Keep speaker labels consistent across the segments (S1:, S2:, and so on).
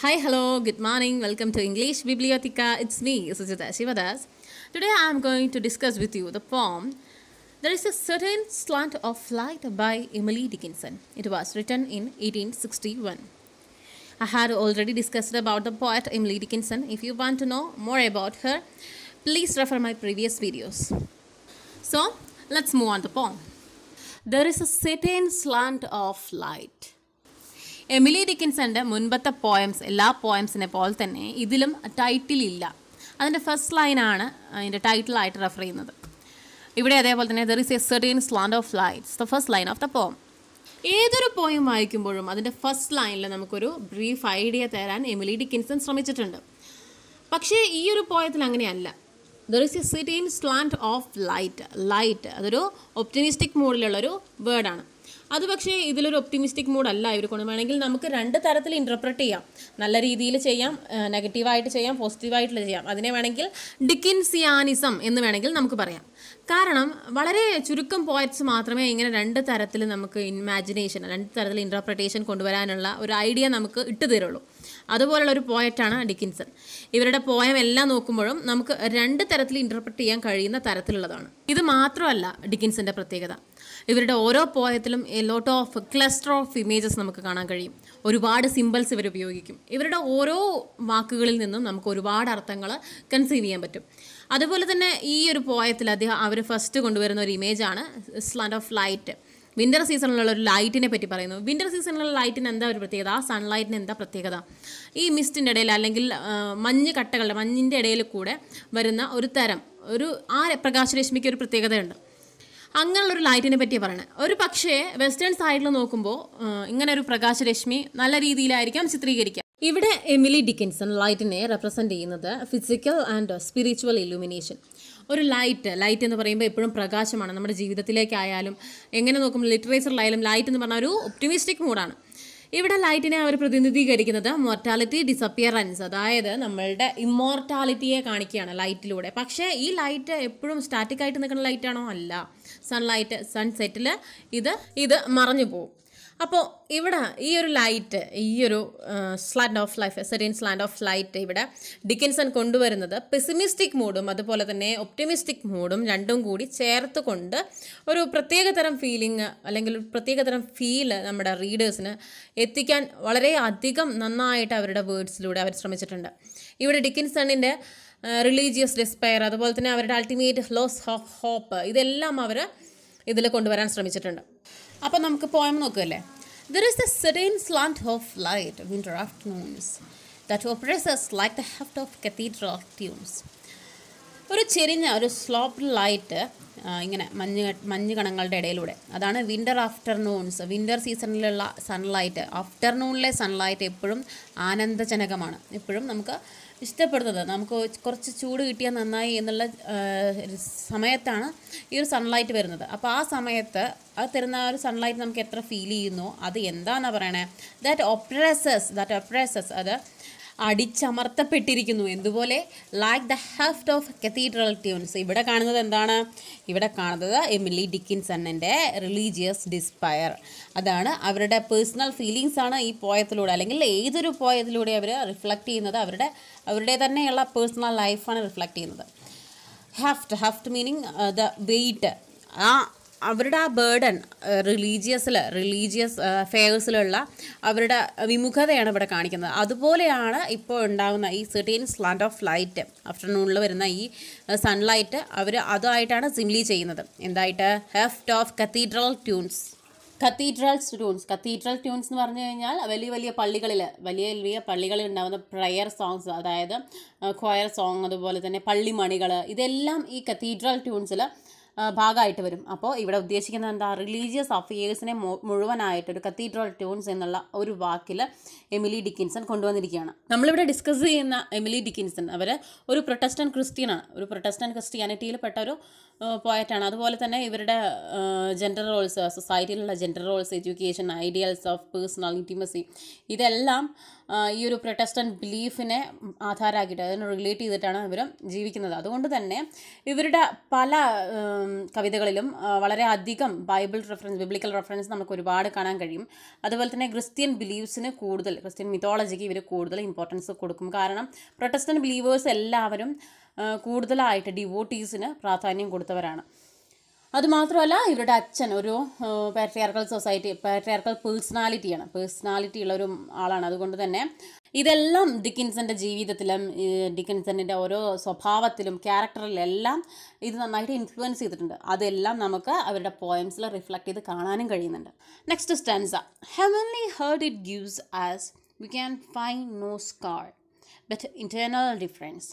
S1: Hi, hello, good morning, welcome to English Bibliotheca. It's me, Sujata Shivadas. Today I am going to discuss with you the poem There is a Certain Slant of Light by Emily Dickinson. It was written in 1861. I had already discussed about the poet Emily Dickinson. If you want to know more about her, please refer my previous videos. So, let's move on to the poem. There is a certain slant of light Emily ഡിക്കിൻസന്റെ മുൻപത്തെ poems എല്ലാ പോയംസിനെ പോലെ തന്നെ ഇതിലും title ഇല്ല അതിൻ്റെ first ലൈനാണ് അതിൻ്റെ ടൈറ്റിലായിട്ട് റെഫർ ചെയ്യുന്നത് ഇവിടെ അതേപോലെ തന്നെ there is a certain slant of lights the first line of the poem ഏതൊരു പോയം വായിക്കുമ്പോഴും അതിൻ്റെ ഫസ്റ്റ് ലൈനിൽ നമുക്കൊരു ബ്രീഫ് ഐഡിയ തരാൻ എമിലി ഡിക്കിൻസൺ ശ്രമിച്ചിട്ടുണ്ട് പക്ഷേ ഈ ഒരു പോയത്തിൽ അങ്ങനെയല്ല there is a certain slant of light light അതൊരു ഒപ്റ്റിമിസ്റ്റിക് മൂഡിലുള്ളൊരു വേർഡാണ് അത് പക്ഷേ ഇതിലൊരു ഒപ്റ്റിമിസ്റ്റിക് മൂഡല്ല ഇവർ കൊണ്ട് വേണമെങ്കിൽ നമുക്ക് രണ്ട് തരത്തിൽ ഇൻ്റർപ്രറ്റ് ചെയ്യാം നല്ല രീതിയിൽ ചെയ്യാം നെഗറ്റീവായിട്ട് ചെയ്യാം പോസിറ്റീവായിട്ടുള്ള ചെയ്യാം അതിനെ വേണമെങ്കിൽ ഡിക്കിൻസിയാനിസം എന്ന് വേണമെങ്കിൽ നമുക്ക് പറയാം കാരണം വളരെ ചുരുക്കം പോയറ്റ്സ് മാത്രമേ ഇങ്ങനെ രണ്ട് തരത്തിൽ നമുക്ക് ഇമാജിനേഷൻ രണ്ട് തരത്തിൽ ഇൻ്റർപ്രിട്ടേഷൻ കൊണ്ടുവരാനുള്ള ഒരു ഐഡിയ നമുക്ക് ഇട്ടു തരുള്ളൂ അതുപോലുള്ള ഒരു പോയറ്റാണ് ഡിക്കിൻസൺ ഇവരുടെ പോയം എല്ലാം നോക്കുമ്പോഴും നമുക്ക് രണ്ട് തരത്തിൽ ഇൻ്റർപ്രറ്റ് ചെയ്യാൻ കഴിയുന്ന തരത്തിലുള്ളതാണ് ഇത് മാത്രമല്ല ഡിക്കിൻസിൻ്റെ പ്രത്യേകത ഇവരുടെ ഓരോ പോയത്തിലും a lot of cluster of images നമുക്ക് കാണാൻ കഴിയും ഒരുപാട് സിമ്പിൾസ് ഇവർ ഉപയോഗിക്കും ഇവരുടെ ഓരോ വാക്കുകളിൽ നിന്നും നമുക്ക് ഒരുപാട് അർത്ഥങ്ങൾ കൺസീവ് ചെയ്യാൻ പറ്റും അതുപോലെ തന്നെ ഈ ഒരു പോയത്തിൽ അദ്ദേഹം അവർ ഫസ്റ്റ് കൊണ്ടുവരുന്ന ഒരു ഇമേജാണ് സ്ലാൻഡ് ഓഫ് ലൈറ്റ് വിൻ്റർ സീസണിലുള്ള ഒരു ലൈറ്റിനെ പറ്റി പറയുന്നു വിൻ്റർ സീസണിലുള്ള ലൈറ്റിന് എന്താ ഒരു പ്രത്യേകത ആ സൺലൈറ്റിന് എന്താ പ്രത്യേകത ഈ മിസ്റ്റിൻ്റെ ഇടയിൽ അല്ലെങ്കിൽ മഞ്ഞ് കട്ടകളുടെ മഞ്ഞിൻ്റെ ഇടയിൽ കൂടെ വരുന്ന ഒരു തരം ഒരു ആ പ്രകാശരശ്മിക്ക് ഒരു പ്രത്യേകതയുണ്ട് അങ്ങനെയുള്ളൊരു ലൈറ്റിനെ പറ്റി പറയണത് ഒരു പക്ഷേ വെസ്റ്റേൺ സൈഡിൽ നോക്കുമ്പോൾ ഇങ്ങനെ ഒരു പ്രകാശരശ്മി നല്ല രീതിയിലായിരിക്കാം ചിത്രീകരിക്കുക ഇവിടെ എമിലി ഡിക്കിൻസൺ ലൈറ്റിനെ റെപ്രസെൻ്റ് ചെയ്യുന്നത് ഫിസിക്കൽ ആൻഡ് സ്പിരിച്വൽ ഇലുമിനേഷൻ ഒരു ലൈറ്റ് ലൈറ്റ് എന്ന് പറയുമ്പോൾ എപ്പോഴും പ്രകാശമാണ് നമ്മുടെ ജീവിതത്തിലേക്കായാലും എങ്ങനെ നോക്കുമ്പോൾ ലിറ്ററേച്ചറിലായാലും ലൈറ്റ് എന്ന് പറഞ്ഞാൽ ഒരു ഒപ്റ്റിമിസ്റ്റിക് മൂഡാണ് ഇവിടെ ലൈറ്റിനെ അവർ പ്രതിനിധീകരിക്കുന്നത് മോർട്ടാലിറ്റി ഡിസപ്പിയറൻസ് അതായത് നമ്മളുടെ ഇമ്മോർട്ടാലിറ്റിയെ കാണിക്കുകയാണ് ലൈറ്റിലൂടെ പക്ഷേ ഈ ലൈറ്റ് എപ്പോഴും സ്റ്റാറ്റിക് ആയിട്ട് നിൽക്കുന്ന ലൈറ്റാണോ അല്ല സൺലൈറ്റ് സൺസെറ്റിൽ ഇത് ഇത് മറഞ്ഞു പോകും അപ്പോൾ ഇവിടെ ഈ ഒരു ലൈറ്റ് ഈ ഒരു slant of life certain slant of light ഇവിടെ ഡിക്കിൻസൺ കൊണ്ടുവരുന്നത് പെസിമിസ്റ്റിക് മൂഡും അതുപോലെ തന്നെ ഒപ്റ്റിമിസ്റ്റിക് മൂഡും രണ്ടും കൂടി ചേർത്ത് കൊണ്ട് ഒരു പ്രത്യേകതരം ഫീലിംഗ് അല്ലെങ്കിൽ ഒരു പ്രത്യേകതരം ഫീല് നമ്മുടെ റീഡേഴ്സിന് എത്തിക്കാൻ വളരെ അധികം നന്നായിട്ട് അവരുടെ വേർഡ്സിലൂടെ അവർ ശ്രമിച്ചിട്ടുണ്ട് ഇവിടെ ഡിക്കിൻസണിൻ്റെ റിലീജിയസ് ഡിസ്പെയർ അതുപോലെ തന്നെ അവരുടെ അൾട്ടിമേറ്റ് ലോസ് ഓഫ് ഹോപ്പ് ഇതെല്ലാം അവർ ഇതിൽ കൊണ്ടുവരാൻ ശ്രമിച്ചിട്ടുണ്ട് അപ്പോൾ നമുക്ക് പോയം നോക്കുകയല്ലേ there is a serene slant of light winter afternoons that oppresses like the heft of cathedral tunes ഒരു ചെരിഞ്ഞ ഒരു സ്ലോപ്പ് ലൈറ്റ് ഇങ്ങനെ മഞ്ഞ് മഞ്ഞ് കണങ്ങളുടെ ഇടയിലൂടെ അതാണ് വിൻ്റർ ആഫ്റ്റർനൂൺസ് വിൻ്റർ സീസണിലുള്ള സൺലൈറ്റ് ആഫ്റ്റർനൂണിലെ സൺലൈറ്റ് എപ്പോഴും ആനന്ദജനകമാണ് എപ്പോഴും നമുക്ക് ഇഷ്ടപ്പെടുന്നത് നമുക്ക് കുറച്ച് ചൂട് കിട്ടിയാൽ നന്നായി എന്നുള്ള സമയത്താണ് ഈ ഒരു സൺലൈറ്റ് വരുന്നത് അപ്പോൾ ആ സമയത്ത് അത് തരുന്ന ഒരു സൺലൈറ്റ് നമുക്ക് എത്ര ഫീൽ ചെയ്യുന്നു അത് എന്താണെന്നാണ് പറയണേ ദാറ്റ് ഒപ്രസസ് ദാറ്റ് ഒപ്രസസ് അത് അടിച്ചമർത്തപ്പെട്ടിരിക്കുന്നു എന്തുപോലെ like the heft of cathedral tunes ഇവിടെ കാണുന്നത് എന്താണ് ഇവിടെ കാണുന്നത് എമിലി ഡിക്കിൻസണ്ണിൻ്റെ റിലീജിയസ് ഡിസ്പയർ അതാണ് അവരുടെ പേഴ്സണൽ ഫീലിങ്സ് ആണ് ഈ പോയത്തിലൂടെ അല്ലെങ്കിൽ ഏതൊരു പോയത്തിലൂടെ അവർ റിഫ്ലക്റ്റ് ചെയ്യുന്നത് അവരുടെ അവരുടെ തന്നെയുള്ള പേഴ്സണൽ ലൈഫാണ് റിഫ്ലക്റ്റ് ചെയ്യുന്നത് heft heft meaning the weight ആ അവരുടെ ആ ബേഡൻ റിലീജിയസിൽ റിലീജിയസ് ഫേവേഴ്സിലുള്ള അവരുടെ വിമുഖതയാണ് ഇവിടെ കാണിക്കുന്നത് അതുപോലെയാണ് ഇപ്പോൾ ഉണ്ടാകുന്ന ഈ സിർട്ടീൻ സ്ലാൻഡ് ഓഫ് ലൈറ്റ് ആഫ്റ്റർനൂണിൽ വരുന്ന ഈ സൺലൈറ്റ് അവർ അതുമായിട്ടാണ് സിംലി ചെയ്യുന്നത് എന്തായിട്ട് heft of cathedral tunes cathedral tunes cathedral tunes എന്ന് പറഞ്ഞു കഴിഞ്ഞാൽ വലിയ വലിയ പള്ളികളിൽ വലിയ വലിയ പള്ളികളിൽ ഉണ്ടാകുന്ന പ്രയർ സോങ്സ് അതായത് ക്വയർ സോങ് അതുപോലെ തന്നെ പള്ളിമണികൾ ഇതെല്ലാം ഈ കത്തീഡ്രൽ ട്യൂൺസിൽ ഭാഗമായിട്ട് വരും അപ്പോൾ ഇവിടെ ഉദ്ദേശിക്കുന്നത് എന്താ റിലീജിയസ് അഫയേഴ്സിനെ മുഴുവനായിട്ട് ഒരു കത്തീഡ്രൽ ട്യൂൺസ് എന്നുള്ള ഒരു വാക്കിൽ എമിലി ഡിക്കിൻസൺ കൊണ്ടുവന്നിരിക്കുകയാണ് നമ്മളിവിടെ ഡിസ്കസ് ചെയ്യുന്ന എമിലി ഡിക്കിൻസൺ അവർ ഒരു പ്രൊട്ടസ്റ്റൻറ്റ് ക്രിസ്ത്യനാണ് ഒരു പ്രൊട്ടസ്റ്റൻറ്റ് ക്രിസ്ത്യാനിറ്റിയിൽ പെട്ട ഒരു പോയറ്റാണ് അതുപോലെ തന്നെ ഇവരുടെ ജെൻഡർ റോൾസ് സൊസൈറ്റിയിലുള്ള gender roles education ideals of personal intimacy ഇതെല്ലാം ഈ ഒരു പ്രൊട്ടസ്റ്റൻ്റ് ബിലീഫിനെ ആധാരമാക്കിയിട്ട് അതിനെ റിലേറ്റ് ചെയ്തിട്ടാണ് ഇവർ ജീവിക്കുന്നത് അതുകൊണ്ട് തന്നെ ഇവരുടെ പല കവിതകളിലും വളരെ അധികം ബൈബിൾ റെഫറൻസ് ബിബ്ലിക്കൽ റെഫറൻസ് നമുക്ക് ഒരുപാട് കാണാൻ കഴിയും അതുപോലെ തന്നെ ക്രിസ്ത്യൻ ബിലീവ്സിന് കൂടുതൽ ക്രിസ്ത്യൻ മിത്തോളജിക്ക് ഇവർ കൂടുതൽ ഇമ്പോർട്ടൻസ് കൊടുക്കും കാരണം പ്രൊട്ടസ്റ്റൻ്റ് ബിലീവേഴ്സ് എല്ലാവരും കൂടുതലായിട്ട് ഡിവോട്ടീസിന് പ്രാധാന്യം കൊടുത്തവരാണ് അതുമാത്രമല്ല ഇവരുടെ അച്ഛൻ ഒരു പാട്രിയാർക്കൽ സൊസൈറ്റി പാട്രിയാർക്കൽ പേഴ്സണാലിറ്റിയാണ് പേഴ്സണാലിറ്റി ഉള്ള ഒരു ആളാണ് അതുകൊണ്ട് തന്നെ ഇതെല്ലാം ഡിക്കിൻസൻ്റെ ജീവിതത്തിലും ഡിക്കിൻസൻ്റെ ഓരോ സ്വഭാവത്തിലും ക്യാരക്ടറിലും എല്ലാം ഇത് നന്നായിട്ട് ഇൻഫ്ലുവൻസ് ചെയ്തിട്ടുണ്ട് അതെല്ലാം നമുക്ക് അവരുടെ പോയംസിൽ റിഫ്ലക്ട് ചെയ്ത് കാണാനും കഴിയുന്നുണ്ട് next stanza heavenly hurt it gives us we can find no scar but internal difference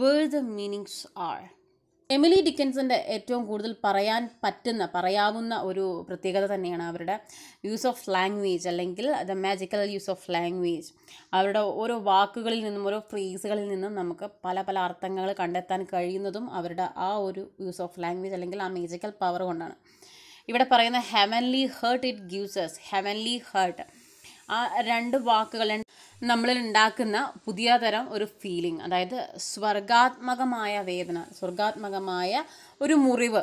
S1: where the meanings are Emily ഡിക്കൻസിൻ്റെ ഏറ്റവും കൂടുതൽ പറയാൻ പറ്റുന്ന പറയാവുന്ന ഒരു പ്രത്യേകത തന്നെയാണ് അവരുടെ യൂസ് ഓഫ് ലാംഗ്വേജ് അല്ലെങ്കിൽ the magical use of language അവരുടെ ഓരോ വാക്കുകളിൽ നിന്നും ഓരോ ഫ്രേസുകളിൽ നിന്നും നമുക്ക് പല പല അർത്ഥങ്ങൾ കണ്ടെത്താൻ കഴിയുന്നതും അവരുടെ ആ ഒരു യൂസ് ഓഫ് ലാംഗ്വേജ് അല്ലെങ്കിൽ ആ മാജിക്കൽ പവർ കൊണ്ടാണ് ഇവിടെ പറയുന്ന heavenly hurt it gives heavenly hurt ആ രണ്ട് വാക്കുകൾ നമ്മളിൽ ഉണ്ടാക്കുന്ന പുതിയ തരം ഒരു ഫീലിംഗ് അതായത് സ്വർഗാത്മകമായ വേദന സ്വർഗാത്മകമായ ഒരു മുറിവ്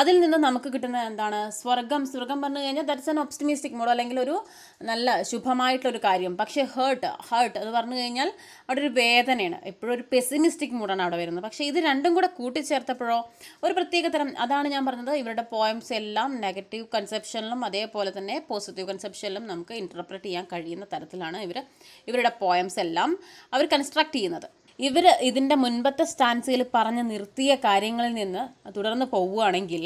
S1: അതിൽ നിന്ന് നമുക്ക് കിട്ടുന്നത് എന്താണ് സ്വർഗം സ്വർഗം പറഞ്ഞു കഴിഞ്ഞാൽ ദാറ്റ്സ് ആൻ ഒപ്റ്റിമിസ്റ്റിക് മോഡ് അല്ലെങ്കിൽ ഒരു നല്ല ശുഭമായിട്ടുള്ളൊരു കാര്യം പക്ഷേ ഹേർട്ട് ഹേർട്ട് അത് പറഞ്ഞു കഴിഞ്ഞാൽ അവിടെ ഒരു വേദനയാണ് എപ്പോഴും ഒരു പെസിമിസ്റ്റിക് മൂഡാണ് അവിടെ വരുന്നത് പക്ഷേ ഇത് രണ്ടും കൂടെ കൂട്ടിച്ചേർത്തപ്പോഴോ ഒരു പ്രത്യേക തരം അതാണ് ഞാൻ പറഞ്ഞത് ഇവരുടെ പോയംസ് എല്ലാം നെഗറ്റീവ് കൺസെപ്ഷനിലും അതേപോലെ തന്നെ പോസിറ്റീവ് കൺസെപ്ഷനിലും നമുക്ക് ഇൻറ്റർപ്രറ്റ് ചെയ്യാൻ കഴിയുന്ന തരത്തിലാണ് ഇവർ ഇവരുടെ പോയംസ് എല്ലാം അവർ കൺസ്ട്രക്ട് ചെയ്യുന്നത് ഇവർ ഇതിൻ്റെ മുൻപത്തെ സ്റ്റാൻസിൽ പറഞ്ഞ് നിർത്തിയ കാര്യങ്ങളിൽ നിന്ന് തുടർന്ന് പോവുകയാണെങ്കിൽ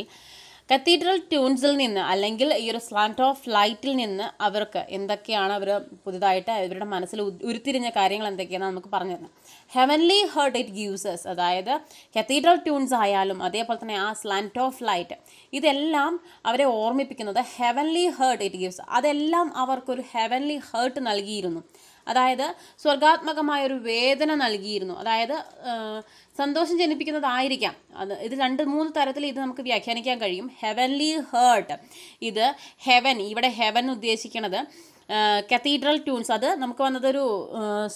S1: കത്തീഡ്രൽ ട്യൂൺസിൽ നിന്ന് അല്ലെങ്കിൽ ഈ ഒരു സ്ലാൻഡ് ഓഫ് ലൈറ്റിൽ നിന്ന് അവർക്ക് എന്തൊക്കെയാണ് അവർ പുതുതായിട്ട് ഇവരുടെ മനസ്സിൽ ഉരുത്തിരിഞ്ഞ കാര്യങ്ങൾ എന്തൊക്കെയാണെന്ന് നമുക്ക് പറഞ്ഞു തരണം ഹെവൻലി ഹേർട്ട് ഇറ്റ് ഗ്യൂസസ് അതായത് കത്തീഡ്രൽ ട്യൂൺസ് ആയാലും അതേപോലെ തന്നെ ആ സ്ലാൻഡ് ഓഫ് ലൈറ്റ് ഇതെല്ലാം അവരെ ഓർമ്മിപ്പിക്കുന്നത് ഹെവൻലി ഹേർട്ട് ഇറ്റ് ഗ്യൂസ് അതെല്ലാം അവർക്കൊരു ഹെവൻലി ഹേർട്ട് നൽകിയിരുന്നു അതായത് സ്വർഗാത്മകമായ ഒരു വേദന നൽകിയിരുന്നു അതായത് സന്തോഷം ജനിപ്പിക്കുന്നതായിരിക്കാം അത് ഇത് രണ്ട് മൂന്ന് തരത്തിൽ ഇത് നമുക്ക് വ്യാഖ്യാനിക്കാൻ കഴിയും ഹെവൻലി ഹേർട്ട് ഇത് ഹെവൻ ഇവിടെ ഹെവൻ ഉദ്ദേശിക്കുന്നത് കത്തീഡ്രൽ ട്യൂൺസ് അത് നമുക്ക് വന്നതൊരു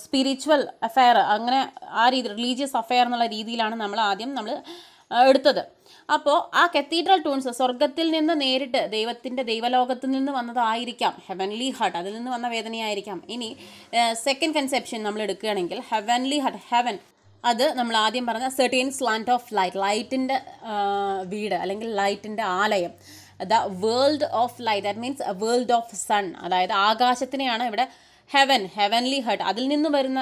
S1: സ്പിരിച്വൽ അഫെയർ അങ്ങനെ ആ രീതി റിലീജിയസ് അഫെയർ എന്നുള്ള രീതിയിലാണ് നമ്മൾ ആദ്യം നമ്മൾ എടുത്തത് അപ്പോൾ ആ കത്തീഡ്രൽ ടൂൺസ് സ്വർഗത്തിൽ നിന്ന് നേരിട്ട് ദൈവത്തിൻ്റെ ദൈവലോകത്തിൽ നിന്ന് വന്നതായിരിക്കാം ഹെവൻലി ഹട്ട് അതിൽ നിന്ന് വന്ന വേദനയായിരിക്കാം ഇനി സെക്കൻഡ് കൺസെപ്ഷൻ നമ്മൾ എടുക്കുകയാണെങ്കിൽ ഹെവൻലി ഹട്ട് ഹെവൻ അത് നമ്മൾ ആദ്യം പറഞ്ഞ സെർട്ടീൻ ലാൻഡ് ഓഫ് ലൈറ്റ് ലൈറ്റിൻ്റെ വീട് അല്ലെങ്കിൽ ലൈറ്റിൻ്റെ ആലയം the world of light that means world of sun അതായത് ആകാശത്തിനെയാണ് ഇവിടെ ഹെവൻ ഹെവൻലി ഹട്ട് അതിൽ നിന്ന് വരുന്ന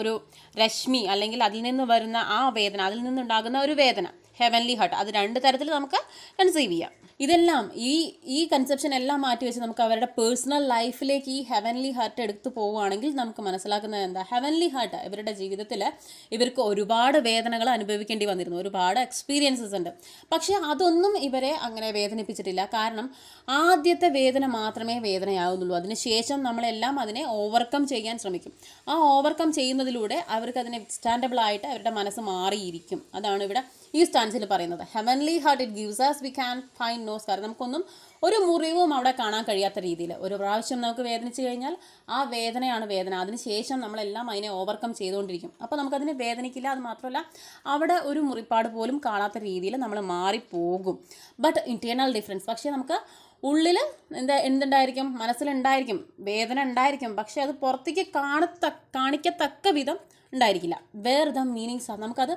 S1: ഒരു രശ്മി അല്ലെങ്കിൽ അതിൽ നിന്ന് വരുന്ന ആ വേദന അതിൽ നിന്നുണ്ടാകുന്ന ഒരു വേദന ഹെവൻലി ഹാർട്ട് അത് രണ്ട് തരത്തിൽ നമുക്ക് കൺസീവ് ചെയ്യാം ഇതെല്ലാം ഈ ഈ കൺസെപ്ഷൻ എല്ലാം മാറ്റി വെച്ച് നമുക്ക് അവരുടെ പേഴ്സണൽ ലൈഫിലേക്ക് ഈ ഹെവൻലി ഹാർട്ട് എടുത്തു പോവുകയാണെങ്കിൽ നമുക്ക് മനസ്സിലാക്കുന്നത് എന്താ ഹെവൻലി ഹാർട്ട് ഇവരുടെ ജീവിതത്തിൽ ഇവർക്ക് ഒരുപാട് വേദനകൾ അനുഭവിക്കേണ്ടി വന്നിരുന്നു ഒരുപാട് എക്സ്പീരിയൻസസ് ഉണ്ട് പക്ഷേ അതൊന്നും ഇവരെ അങ്ങനെ വേദനിപ്പിച്ചിട്ടില്ല കാരണം ആദ്യത്തെ വേദന മാത്രമേ വേദനയാവുന്നുള്ളൂ അതിനുശേഷം നമ്മളെല്ലാം അതിനെ ഓവർകം ചെയ്യാൻ ശ്രമിക്കും ആ ഓവർകം ചെയ്യുന്നതിലൂടെ അവർക്ക് അതിനെ സ്റ്റാൻഡബിൾ ആയിട്ട് അവരുടെ മനസ്സ് മാറിയിരിക്കും അതാണ് ഇവിടെ ഈ സ്റ്റാൻസിൽ പറയുന്നത് heavenly heart it gives us we can find nose കാരണം നമുക്കൊന്നും ഒരു മുറിവും അവിടെ കാണാൻ കഴിയാത്ത രീതിയിൽ ഒരു പ്രാവശ്യം നമുക്ക് വേദനിച്ചു കഴിഞ്ഞാൽ ആ വേദനയാണ് വേദന അതിനുശേഷം നമ്മളെല്ലാം അതിനെ ഓവർകം ചെയ്തുകൊണ്ടിരിക്കും അപ്പോൾ നമുക്കതിനെ വേദനിക്കില്ല അത് മാത്രമല്ല അവിടെ ഒരു മുറിപ്പാട് പോലും കാണാത്ത രീതിയിൽ നമ്മൾ മാറിപ്പോകും ബട്ട് ഇൻറ്റേർണൽ ഡിഫറൻസ് പക്ഷേ നമുക്ക് ഉള്ളിൽ എന്താ എന്തുണ്ടായിരിക്കും മനസ്സിലുണ്ടായിരിക്കും വേദന ഉണ്ടായിരിക്കും പക്ഷേ അത് പുറത്തേക്ക് കാണത്ത കാണിക്കത്തക്ക വിധം ഉണ്ടായിരിക്കില്ല വേർ ദ മീനിങ്സ് ആണ് നമുക്കത്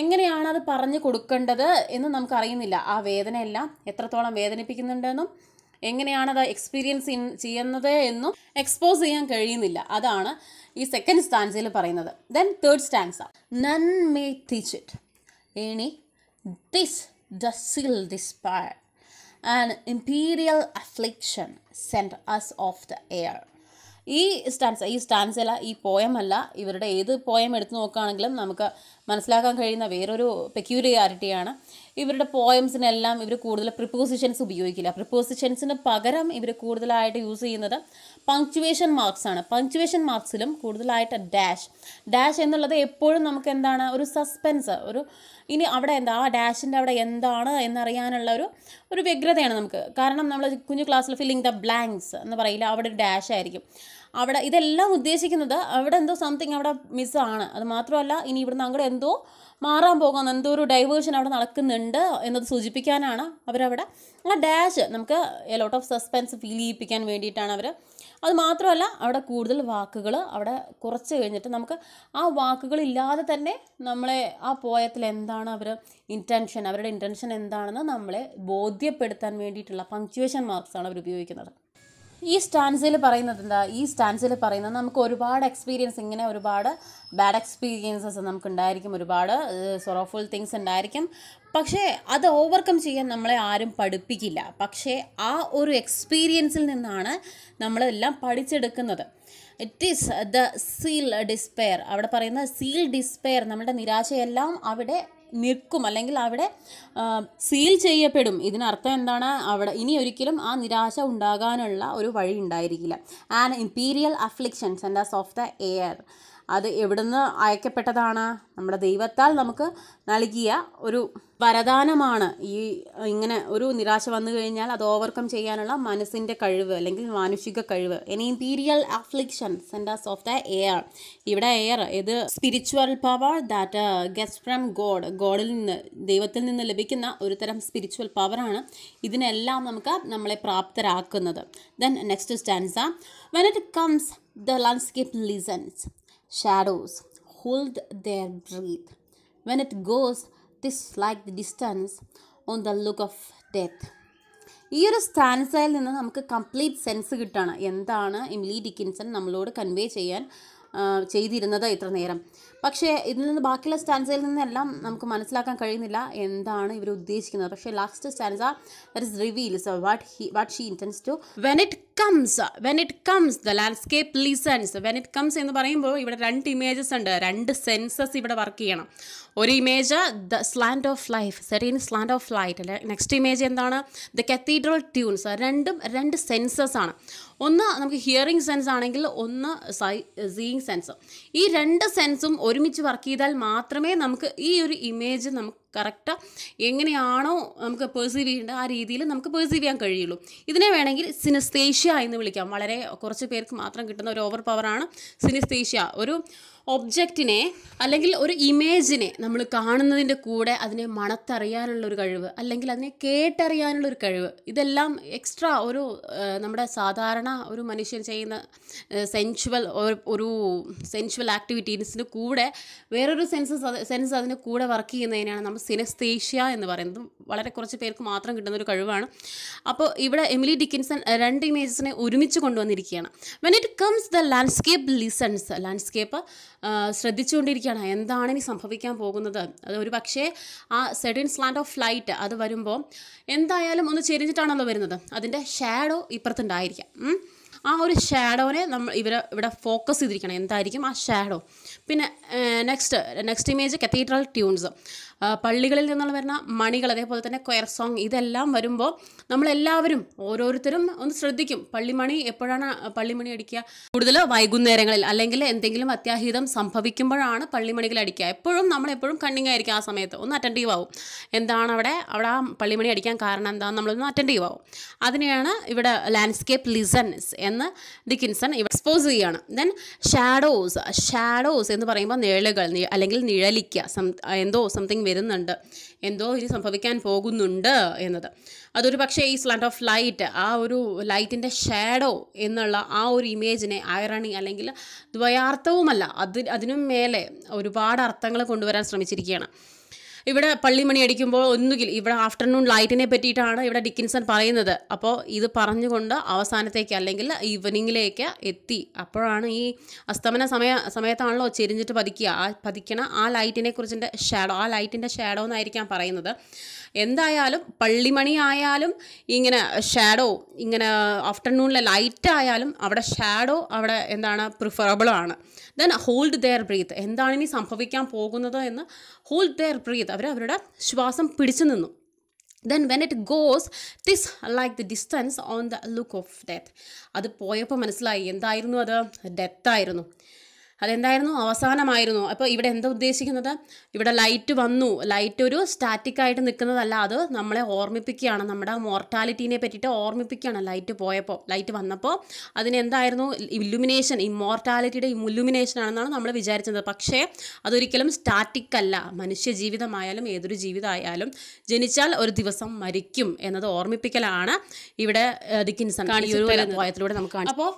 S1: എങ്ങനെയാണ് അത് പറഞ്ഞു കൊടുക്കേണ്ടത് എന്ന് നമുക്കറിയുന്നില്ല ആ വേദനയെല്ലാം എത്രത്തോളം വേദനിപ്പിക്കുന്നുണ്ടെന്നും എങ്ങനെയാണത് എക്സ്പീരിയൻസ് ചെയ്യുന്നത് എന്നും എക്സ്പോസ് ചെയ്യാൻ കഴിയുന്നില്ല അതാണ് ഈ സെക്കൻഡ് സ്റ്റാൻസിൽ പറയുന്നത് then third stanza none may teach it any this this despair and imperial affliction sent us of the air ഈ സ്റ്റാൻസ് ഈ സ്റ്റാൻസല്ല ഈ പോയമല്ല ഇവരുടെ ഏത് പോയം എടുത്തു നോക്കുകയാണെങ്കിലും നമുക്ക് മനസ്സിലാക്കാൻ കഴിയുന്ന വേറൊരു പെക്യൂരിയാരിറ്റിയാണ് ഇവരുടെ പോയംസിനെല്ലാം ഇവർ കൂടുതൽ പ്രിപ്പോസിഷൻസ് ഉപയോഗിക്കില്ല പ്രിപ്പോസിഷൻസിന് പകരം ഇവർ കൂടുതലായിട്ട് യൂസ് ചെയ്യുന്നത് പങ്ക്ച്വേഷൻ മാർക്സ് ആണ് പങ്ക്ച്വേഷൻ മാർക്സിലും കൂടുതലായിട്ട് ഡാഷ് ഡാഷ് എന്നുള്ളത് എപ്പോഴും നമുക്ക് എന്താണ് ഒരു സസ്പെൻസ് ഒരു ഇനി അവിടെ എന്താ ആ ഡാഷിൻ്റെ അവിടെ എന്താണ് എന്നറിയാനുള്ള ഒരു ഒരു വ്യഗ്രതയാണ് നമുക്ക് കാരണം നമ്മൾ കുഞ്ഞു ക്ലാസ്സിൽ ഫില്ലിംഗ് ദ ബ്ലാങ്ക്സ് എന്ന് പറയില്ല അവിടെ ഒരു ഡാഷ് ആയിരിക്കും അവിടെ ഇതെല്ലാം ഉദ്ദേശിക്കുന്നത് അവിടെ എന്തോ സംതിങ് അവിടെ മിസ്സാണ് അത് മാത്രമല്ല ഇനി ഇവിടുന്ന് അങ്ങോട്ട് എന്തോ മാറാൻ പോകുന്ന എന്തോ ഒരു ഡൈവേർഷൻ അവിടെ നടക്കുന്നുണ്ട് എന്നത് സൂചിപ്പിക്കാനാണ് അവരവിടെ ആ ഡാഷ് നമുക്ക് a lot of suspense feel ചെയ്യിപ്പിക്കാൻ വേണ്ടിയിട്ടാണ് അവർ അത് മാത്രമല്ല അവിടെ കൂടുതൽ വാക്കുകൾ അവിടെ കുറച്ച് കഴിഞ്ഞിട്ട് നമുക്ക് ആ വാക്കുകളില്ലാതെ തന്നെ നമ്മളെ ആ പോയത്തിൽ എന്താണ് അവർ ഇൻറ്റൻഷൻ അവരുടെ ഇൻറ്റൻഷൻ എന്താണെന്ന് നമ്മളെ ബോധ്യപ്പെടുത്താൻ വേണ്ടിയിട്ടുള്ള പങ്ക്ച്വേഷൻ മാർക്സ് ആണ് അവർ ഉപയോഗിക്കുന്നത് ഈ സ്റ്റാൻസിൽ പറയുന്നത് എന്താ ഈ സ്റ്റാൻസിൽ പറയുന്നത് നമുക്ക് ഒരുപാട് എക്സ്പീരിയൻസ് ഇങ്ങനെ ഒരുപാട് ബാഡ് എക്സ്പീരിയൻസസ് നമുക്ക് ഉണ്ടായിരിക്കും ഒരുപാട് സൊറോഫുൾ തിങ്സ് ഉണ്ടായിരിക്കും പക്ഷേ അത് ഓവർകം ചെയ്യാൻ നമ്മളെ ആരും പഠിപ്പിക്കില്ല പക്ഷേ ആ ഒരു എക്സ്പീരിയൻസിൽ നിന്നാണ് നമ്മളെല്ലാം പഠിച്ചെടുക്കുന്നത് it is the seal despair അവിടെ പറയുന്ന സീൽ ഡിസ്പെയർ നമ്മുടെ നിരാശയെല്ലാം അവിടെ നിൽക്കും അല്ലെങ്കിൽ അവിടെ സീൽ ചെയ്യപ്പെടും ഇതിനർത്ഥം എന്താണ് അവിടെ ഇനി ഒരിക്കലും ആ നിരാശ ഉണ്ടാകാനുള്ള ഒരു വഴി ഉണ്ടായിരിക്കില്ല an imperial afflictions and of the air അത് എവിടുന്ന് അയക്കപ്പെട്ടതാണ് നമ്മുടെ ദൈവത്താൽ നമുക്ക് നൽകിയ ഒരു വരദാനമാണ് ഈ ഇങ്ങനെ ഒരു നിരാശ വന്നു കഴിഞ്ഞാൽ അത് ഓവർകം ചെയ്യാനുള്ള മനസ്സിൻ്റെ കഴിവ് അല്ലെങ്കിൽ മാനുഷിക കഴിവ് any imperial affliction centres of the air ഇവിടെ എയർ ഇത് spiritual power that gets from God ഗോഡിൽ നിന്ന് ദൈവത്തിൽ നിന്ന് ലഭിക്കുന്ന ഒരു തരം സ്പിരിച്വൽ പവറാണ് ഇതിനെല്ലാം നമുക്ക് നമ്മളെ പ്രാപ്തരാക്കുന്നത് then next stanza when it comes the landscape listens Shadows hold their breath. When it goes, this like the distance on the look of death. ഈ ഒരു സ്റ്റാൻസയിൽ നിന്ന് നമുക്ക് കംപ്ലീറ്റ് സെൻസ് കിട്ടണം എന്താണ് എമിലി ഡിക്കിൻസൺ നമ്മളോട് കൺവേ ചെയ്യാൻ ചെയ്തിരുന്നത് ഇത്ര നേരം പക്ഷേ ഇതിൽ നിന്ന് ബാക്കിയുള്ള സ്റ്റാൻസയിൽ നിന്നെല്ലാം നമുക്ക് മനസ്സിലാക്കാൻ കഴിയുന്നില്ല എന്താണ് ഇവർ ഉദ്ദേശിക്കുന്നത് പക്ഷേ last stanza that is reveals what he what she intends to when it comes when it comes the landscape listens when it comes എന്ന് പറയുമ്പോൾ ഇവിടെ രണ്ട് ഇമേജസ് ഉണ്ട് രണ്ട് സെൻസസ് ഇവിടെ വർക്ക് ചെയ്യണം ഒരു image the slant of life serene slant of light അല്ലെ നെക്സ്റ്റ് ഇമേജ് എന്താണ് ദ കത്തീഡ്രൽ ട്യൂൺസ് രണ്ടും രണ്ട് സെൻസസ് ആണ് ഒന്ന് നമുക്ക് ഹിയറിംഗ് സെൻസ് ആണെങ്കിൽ ഒന്ന് സൈ സീയിങ് സെൻസ് ഈ രണ്ട് സെൻസും ഒരുമിച്ച് വർക്ക് ചെയ്താൽ മാത്രമേ നമുക്ക് ഈ ഒരു ഇമേജ് നമുക്ക് കറക്റ്റ് എങ്ങനെയാണോ നമുക്ക് പെർസീവ് ചെയ്യേണ്ടത് ആ രീതിയിൽ നമുക്ക് പേഴ്സീവ് ചെയ്യാൻ കഴിയുള്ളൂ ഇതിനെ വേണമെങ്കിൽ സിനിസ്തേഷ്യ എന്ന് വിളിക്കാം വളരെ കുറച്ച് പേർക്ക് മാത്രം കിട്ടുന്ന ഒരു ഓവർ പവറാണ് സിനിസ്തേഷ്യ ഒരു ഒബ്ജക്റ്റിനെ അല്ലെങ്കിൽ ഒരു ഇമേജിനെ നമ്മൾ കാണുന്നതിൻ്റെ കൂടെ അതിനെ മണത്തറിയാനുള്ള ഒരു കഴിവ് അല്ലെങ്കിൽ അതിനെ കേട്ടറിയാനുള്ള ഒരു കഴിവ് ഇതെല്ലാം എക്സ്ട്രാ ഒരു നമ്മുടെ സാധാരണ ഒരു മനുഷ്യൻ ചെയ്യുന്ന സെൻച്വൽ ഒരു സെൻച്വൽ ആക്ടിവിറ്റീസിന് കൂടെ വേറൊരു സെൻസ് സെൻസ് അതിന് കൂടെ വർക്ക് ചെയ്യുന്നതിനാണ് നമ്മൾ സിനസ്തേഷ്യ എന്ന് പറയുന്നത് വളരെ കുറച്ച് പേർക്ക് മാത്രം കിട്ടുന്ന ഒരു കഴിവാണ് അപ്പോൾ ഇവിടെ എമിലി ഡിക്കിൻസൺ രണ്ട് ഇമേജസിനെ ഒരുമിച്ച് കൊണ്ടുവന്നിരിക്കുകയാണ് when it comes the landscape listens landscape ശ്രദ്ധിച്ചുകൊണ്ടിരിക്കുകയാണ് എന്താണ് ഇനി സംഭവിക്കാൻ പോകുന്നത് അത് ഒരു പക്ഷേ ആ സെഡിൻ സ്ലാൻഡ് ഓഫ് ഫ്ലൈറ്റ് അത് വരുമ്പോൾ എന്തായാലും ഒന്ന് ചെരിഞ്ഞിട്ടാണല്ലോ വരുന്നത് അതിൻ്റെ ഷാഡോ ഇപ്പുറത്തുണ്ടായിരിക്കാം ആ ഒരു ഷാഡോനെ നമ്മൾ ഇവരെ ഇവിടെ ഫോക്കസ് ചെയ്തിരിക്കണം എന്തായിരിക്കും ആ ഷാഡോ പിന്നെ next next image cathedral tunes പള്ളികളിൽ നിന്നുള്ള വരുന്ന മണികൾ അതേപോലെ തന്നെ ക്വയർ സോങ് ഇതെല്ലാം വരുമ്പോൾ നമ്മളെല്ലാവരും ഓരോരുത്തരും ഒന്ന് ശ്രദ്ധിക്കും പള്ളിമണി എപ്പോഴാണ് പള്ളിമണി അടിക്കുക കൂടുതൽ വൈകുന്നേരങ്ങളിൽ അല്ലെങ്കിൽ എന്തെങ്കിലും അത്യാഹിതം സംഭവിക്കുമ്പോഴാണ് പള്ളിമണികൾ അടിക്കുക എപ്പോഴും നമ്മളെപ്പോഴും കണ്ണിങ് ആയിരിക്കും ആ സമയത്ത് ഒന്ന് അറ്റൻഡീവ് ആവും എന്താണ് അവിടെ അവിടെ ആ പള്ളിമണി അടിക്കാൻ കാരണം എന്താണെന്ന് നമ്മളൊന്ന് അറ്റൻഡീവ് ആവും അതിനെയാണ് ഇവിടെ ലാൻഡ്സ്കേപ്പ് ലിസൻസ് എന്ന് ഡിക്കിൻസൺ എക്സ്പോസ് ചെയ്യുകയാണ് ദെൻ ഷാഡോസ് ഷാഡോസ് എന്ന് പറയുമ്പോൾ നിഴലുകൾ അല്ലെങ്കിൽ നിഴലിക്ക സം എന്തോ സംതിങ് വരുന്നുണ്ട് എന്തോ ഇനി സംഭവിക്കാൻ പോകുന്നുണ്ട് എന്നത് അതൊരു പക്ഷേ ഈ സ്ലാൻഡ് ഓഫ് ലൈറ്റ് ആ ഒരു ലൈറ്റിൻ്റെ ഷാഡോ എന്നുള്ള ആ ഒരു ഇമേജിനെ ഐറണി അല്ലെങ്കിൽ ദ്വയാർത്ഥവുമല്ല അത് അതിനും മേലെ ഒരുപാട് അർത്ഥങ്ങൾ കൊണ്ടുവരാൻ ശ്രമിച്ചിരിക്കുകയാണ് ഇവിടെ പള്ളിമണി അടിക്കുമ്പോൾ ഒന്നുകിൽ ഇവിടെ ആഫ്റ്റർനൂൺ ലൈറ്റിനെ പറ്റിയിട്ടാണ് ഇവിടെ ഡിക്കിൻസൺ പറയുന്നത് അപ്പോൾ ഇത് പറഞ്ഞുകൊണ്ട് അവസാനത്തേക്ക് അല്ലെങ്കിൽ ഈവനിങ്ങിലേക്ക് എത്തി അപ്പോഴാണ് ഈ അസ്തമന സമയ സമയത്താണല്ലോ ചെരിഞ്ഞിട്ട് പതിക്കുക ആ പതിക്കണ ആ ലൈറ്റിനെ കുറിച്ചിൻ്റെ ഷാഡോ ആ ലൈറ്റിൻ്റെ ഷാഡോ എന്നായിരിക്കാം പറയുന്നത് എന്തായാലും പള്ളിമണി ആയാലും ഇങ്ങനെ ഷാഡോ ഇങ്ങനെ ആഫ്റ്റർനൂണിലെ ലൈറ്റ് ആയാലും അവിടെ ഷാഡോ അവിടെ എന്താണ് പ്രിഫറബിളാണ് ആണ് ദെൻ ഹോൾഡ് ദെയർ ബ്രീത്ത് എന്താണ് ഇനി സംഭവിക്കാൻ പോകുന്നത് എന്ന് ഹോൾഡ് ദെയർ ബ്രീത്ത് അവർ അവരുടെ ശ്വാസം പിടിച്ചു നിന്നു then when it goes this like the distance on the look of death അത് പോയപ്പോൾ മനസ്സിലായി എന്തായിരുന്നു അത് ഡെത്തായിരുന്നു അതെന്തായിരുന്നു അവസാനമായിരുന്നു അപ്പോൾ ഇവിടെ എന്താ ഉദ്ദേശിക്കുന്നത് ഇവിടെ ലൈറ്റ് വന്നു ലൈറ്റ് ഒരു സ്റ്റാറ്റിക്കായിട്ട് നിൽക്കുന്നതല്ല അത് നമ്മളെ ഓർമ്മിപ്പിക്കുകയാണ് നമ്മുടെ മോർട്ടാലിറ്റീനെ പറ്റിയിട്ട് ഓർമ്മിപ്പിക്കുകയാണ് ലൈറ്റ് പോയപ്പോൾ ലൈറ്റ് വന്നപ്പോൾ അതിനെന്തായിരുന്നു ഇല്ലുമിനേഷൻ ഇമ്മോർട്ടാലിറ്റിയുടെ ഇല്ലുമിനേഷൻ ആണെന്നാണ് നമ്മൾ വിചാരിച്ചത് പക്ഷേ അതൊരിക്കലും സ്റ്റാറ്റിക് അല്ല മനുഷ്യ ജീവിതമായാലും ഏതൊരു ജീവിതമായാലും ജനിച്ചാൽ ഒരു ദിവസം മരിക്കും എന്നത് ഓർമ്മിപ്പിക്കലാണ് ഇവിടെ ദിക്കിൻസൺ ഈ ഒരു പോയത്തിലൂടെ നമുക്ക് അപ്പോൾ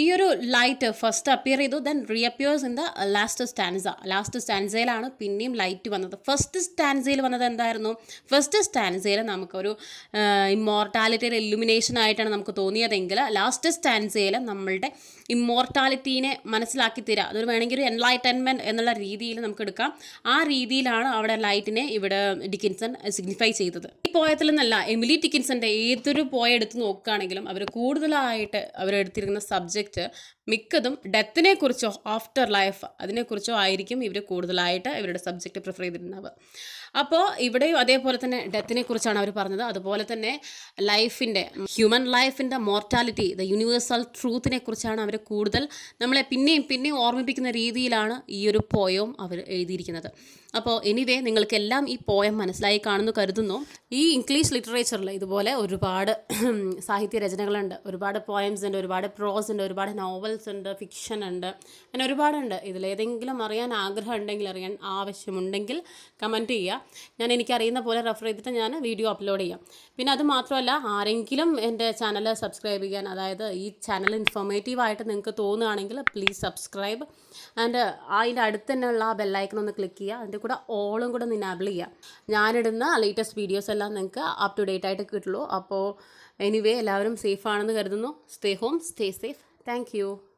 S1: ഈ ഒരു ലൈറ്റ് ഫസ്റ്റ് അപ്പിയർ ചെയ്തു then reappear figures in the last stanza last സ്റ്റാൻസയിലാണ് പിന്നെയും ലൈറ്റ് വന്നത് ഫസ്റ്റ് സ്റ്റാൻസയിൽ വന്നത് എന്തായിരുന്നു ഫസ്റ്റ് സ്റ്റാൻസയിൽ നമുക്കൊരു ഇമ്മോർട്ടാലിറ്റിയുടെ uh, എലുമിനേഷൻ ആയിട്ടാണ് നമുക്ക് തോന്നിയതെങ്കിൽ ലാസ്റ്റ് സ്റ്റാൻസയിൽ നമ്മളുടെ ഇമ്മോർട്ടാലിറ്റീനെ മനസ്സിലാക്കി തരിക അതൊരു വേണമെങ്കിൽ ഒരു എൻലൈറ്റൻമെൻറ്റ് എന്നുള്ള രീതിയിൽ നമുക്ക് എടുക്കാം ആ രീതിയിലാണ് അവിടെ ലൈറ്റിനെ ഇവിടെ ഡിക്കിൻസൺ സിഗ്നിഫൈ ചെയ്തത് ഈ പോയത്തിൽ നിന്നല്ല എമിലി ഡിക്കിൻസൻ്റെ ഏതൊരു പോയ എടുത്ത് നോക്കുകയാണെങ്കിലും അവർ കൂടുതലായിട്ട് അവരെടുത്തിരിക്കുന്ന സബ്ജക്റ്റ് മിക്കതും ഡെത്തിനെ കുറിച്ചോ ആഫ്റ്റർ ആഫ്റ്റർ ലൈഫ് അതിനെക്കുറിച്ചോ ആയിരിക്കും ഇവർ കൂടുതലായിട്ട് ഇവരുടെ സബ്ജക്റ്റ് പ്രിഫർ ചെയ്തിരുന്നത് അപ്പോൾ ഇവിടെയും അതേപോലെ തന്നെ ഡെത്തിനെ കുറിച്ചാണ് അവർ പറഞ്ഞത് അതുപോലെ തന്നെ ലൈഫിൻ്റെ ഹ്യൂമൻ ലൈഫിൻ്റെ മോർട്ടാലിറ്റി ദ യൂണിവേഴ്സൽ ട്രൂത്തിനെ കുറിച്ചാണ് അവർ കൂടുതൽ നമ്മളെ പിന്നെയും പിന്നെയും ഓർമ്മിപ്പിക്കുന്ന രീതിയിലാണ് ഈ ഒരു പോയവും അവർ എഴുതിയിരിക്കുന്നത് അപ്പോൾ എനിവേ നിങ്ങൾക്കെല്ലാം ഈ പോയം മനസ്സിലായി കാണുന്നു കരുതുന്നു ഈ ഇംഗ്ലീഷ് ലിറ്ററേച്ചറിൽ ഇതുപോലെ ഒരുപാട് സാഹിത്യ രചനകളുണ്ട് ഒരുപാട് പോയംസ് ഉണ്ട് ഒരുപാട് പ്രോസ് ഉണ്ട് ഒരുപാട് നോവൽസ് ഉണ്ട് ഫിക്ഷൻ ഉണ്ട് അങ്ങനെ ഒരുപാടുണ്ട് ഇതിൽ ഏതെങ്കിലും അറിയാൻ ആഗ്രഹം ഉണ്ടെങ്കിൽ അറിയാൻ ആവശ്യമുണ്ടെങ്കിൽ കമൻറ്റ് ചെയ്യുക ഞാൻ എനിക്കറിയുന്ന പോലെ റെഫർ ചെയ്തിട്ട് ഞാൻ വീഡിയോ അപ്ലോഡ് ചെയ്യാം പിന്നെ അത് മാത്രമല്ല ആരെങ്കിലും എൻ്റെ ചാനൽ സബ്സ്ക്രൈബ് ചെയ്യാൻ അതായത് ഈ ചാനൽ ഇൻഫോർമേറ്റീവ് ആയിട്ട് നിങ്ങൾക്ക് തോന്നുകയാണെങ്കിൽ പ്ലീസ് സബ്സ്ക്രൈബ് ആൻഡ് അതിൻ്റെ അടുത്ത് തന്നെയുള്ള ആ ബെല്ലൈക്കൺ ഒന്ന് ക്ലിക്ക് ചെയ്യുക അതിൻ്റെ കൂടെ ഓളും കൂടെ ഒന്ന് ഇനാബിൾ ചെയ്യുക ഞാനിടുന്ന ലേറ്റസ്റ്റ് വീഡിയോസ് എല്ലാം നിങ്ങൾക്ക് അപ് ടു ഡേറ്റ് ആയിട്ട് കിട്ടുള്ളൂ അപ്പോൾ എനിവേ എല്ലാവരും സേഫ് ആണെന്ന് കരുതുന്നു stay home stay safe thank